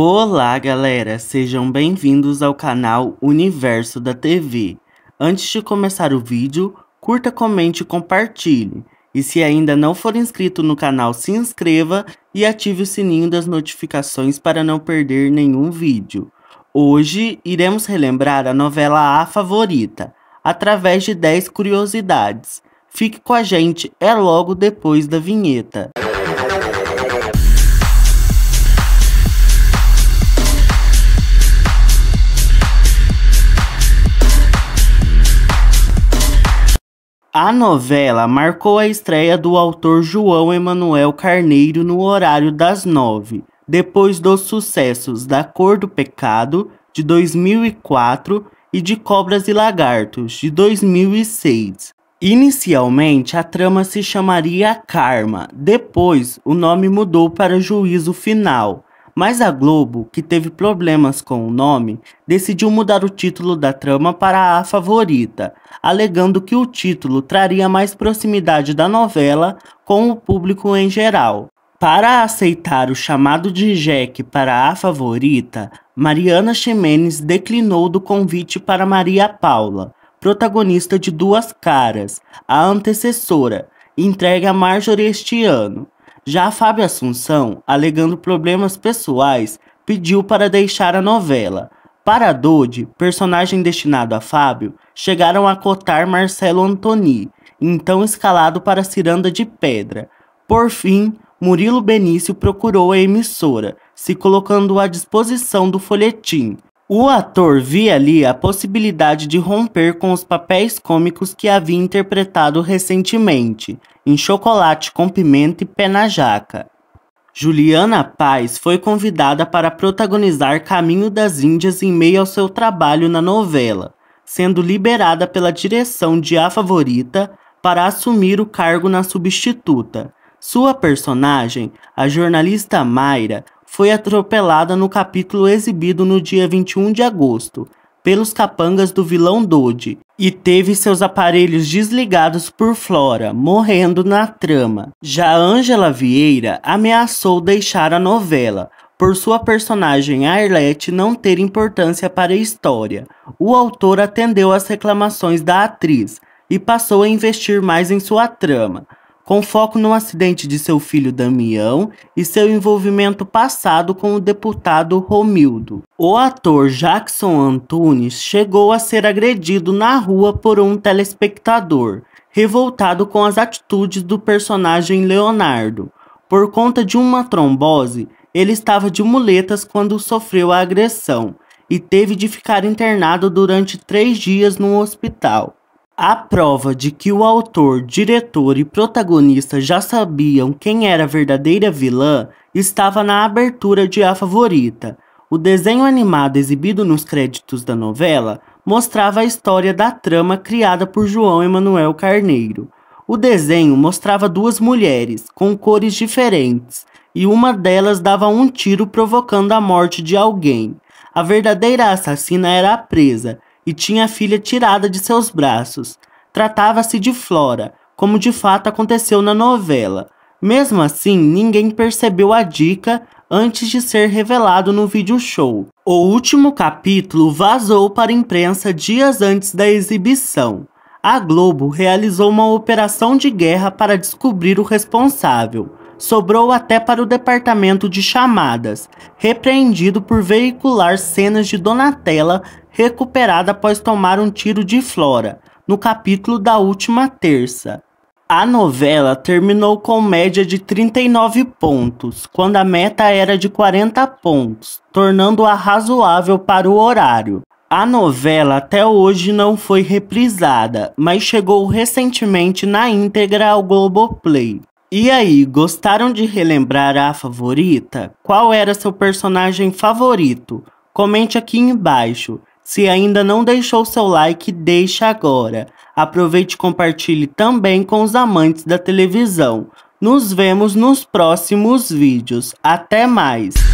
Olá, galera! Sejam bem-vindos ao canal Universo da TV. Antes de começar o vídeo, curta, comente e compartilhe. E se ainda não for inscrito no canal, se inscreva e ative o sininho das notificações para não perder nenhum vídeo. Hoje iremos relembrar a novela A Favorita, através de 10 curiosidades. Fique com a gente, é logo depois da vinheta. A novela marcou a estreia do autor João Emanuel Carneiro no horário das nove, depois dos sucessos da Cor do Pecado, de 2004, e de Cobras e Lagartos, de 2006. Inicialmente, a trama se chamaria Karma, depois o nome mudou para Juízo Final, mas a Globo, que teve problemas com o nome, decidiu mudar o título da trama para A Favorita, alegando que o título traria mais proximidade da novela com o público em geral. Para aceitar o chamado de Jack para a favorita, Mariana Ximenes declinou do convite para Maria Paula, protagonista de Duas Caras, a antecessora, entregue a Marjorie este ano. Já a Fábio Assunção, alegando problemas pessoais, pediu para deixar a novela. Para Dodi, personagem destinado a Fábio, chegaram a cotar Marcelo Antoni, então escalado para Ciranda de Pedra. Por fim, Murilo Benício procurou a emissora, se colocando à disposição do folhetim. O ator via ali a possibilidade de romper com os papéis cômicos que havia interpretado recentemente, em Chocolate com Pimenta e Pé na Jaca. Juliana Paz foi convidada para protagonizar Caminho das Índias em meio ao seu trabalho na novela, sendo liberada pela direção de A Favorita para assumir o cargo na substituta. Sua personagem, a jornalista Mayra, foi atropelada no capítulo exibido no dia 21 de agosto pelos capangas do vilão Dodge e teve seus aparelhos desligados por Flora, morrendo na trama. Já Angela Vieira ameaçou deixar a novela por sua personagem Arlette não ter importância para a história. O autor atendeu às reclamações da atriz e passou a investir mais em sua trama com foco no acidente de seu filho Damião e seu envolvimento passado com o deputado Romildo. O ator Jackson Antunes chegou a ser agredido na rua por um telespectador, revoltado com as atitudes do personagem Leonardo. Por conta de uma trombose, ele estava de muletas quando sofreu a agressão e teve de ficar internado durante três dias no hospital. A prova de que o autor, diretor e protagonista já sabiam quem era a verdadeira vilã estava na abertura de A Favorita. O desenho animado exibido nos créditos da novela mostrava a história da trama criada por João Emanuel Carneiro. O desenho mostrava duas mulheres, com cores diferentes, e uma delas dava um tiro provocando a morte de alguém. A verdadeira assassina era a presa, e tinha a filha tirada de seus braços. Tratava-se de Flora, como de fato aconteceu na novela. Mesmo assim, ninguém percebeu a dica antes de ser revelado no vídeo show. O último capítulo vazou para a imprensa dias antes da exibição. A Globo realizou uma operação de guerra para descobrir o responsável sobrou até para o departamento de chamadas, repreendido por veicular cenas de Donatella recuperada após tomar um tiro de Flora, no capítulo da última terça. A novela terminou com média de 39 pontos, quando a meta era de 40 pontos, tornando-a razoável para o horário. A novela até hoje não foi reprisada, mas chegou recentemente na íntegra ao Globoplay. E aí, gostaram de relembrar a favorita? Qual era seu personagem favorito? Comente aqui embaixo. Se ainda não deixou seu like, deixa agora. Aproveite e compartilhe também com os amantes da televisão. Nos vemos nos próximos vídeos. Até mais!